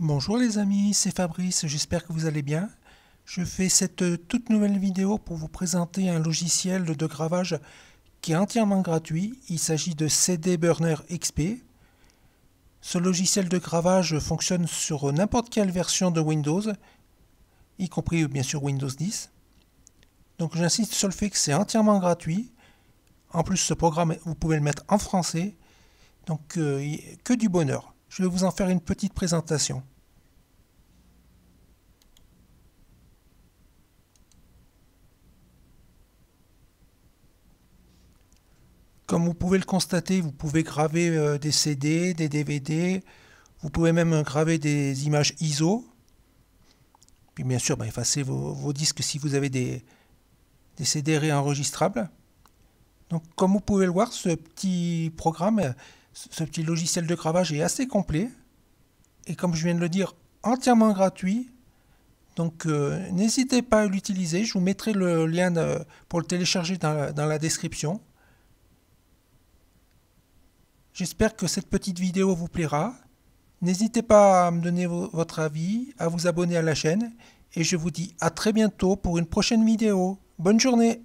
Bonjour les amis, c'est Fabrice, j'espère que vous allez bien. Je fais cette euh, toute nouvelle vidéo pour vous présenter un logiciel de gravage qui est entièrement gratuit. Il s'agit de CD Burner XP. Ce logiciel de gravage fonctionne sur n'importe quelle version de Windows, y compris euh, bien sûr Windows 10. Donc j'insiste sur le fait que c'est entièrement gratuit. En plus ce programme, vous pouvez le mettre en français. Donc euh, que du bonheur. Je vais vous en faire une petite présentation. Comme vous pouvez le constater, vous pouvez graver euh, des CD, des DVD, vous pouvez même euh, graver des images ISO. Puis bien sûr, bah, effacer vos, disques si vous avez des, des CD réenregistrables. Donc comme vous pouvez le voir, ce petit programme ce petit logiciel de cravage est assez complet et comme je viens de le dire, entièrement gratuit. Donc euh, n'hésitez pas à l'utiliser, je vous mettrai le lien pour le télécharger dans la description. J'espère que cette petite vidéo vous plaira. N'hésitez pas à me donner votre avis, à vous abonner à la chaîne et je vous dis à très bientôt pour une prochaine vidéo. Bonne journée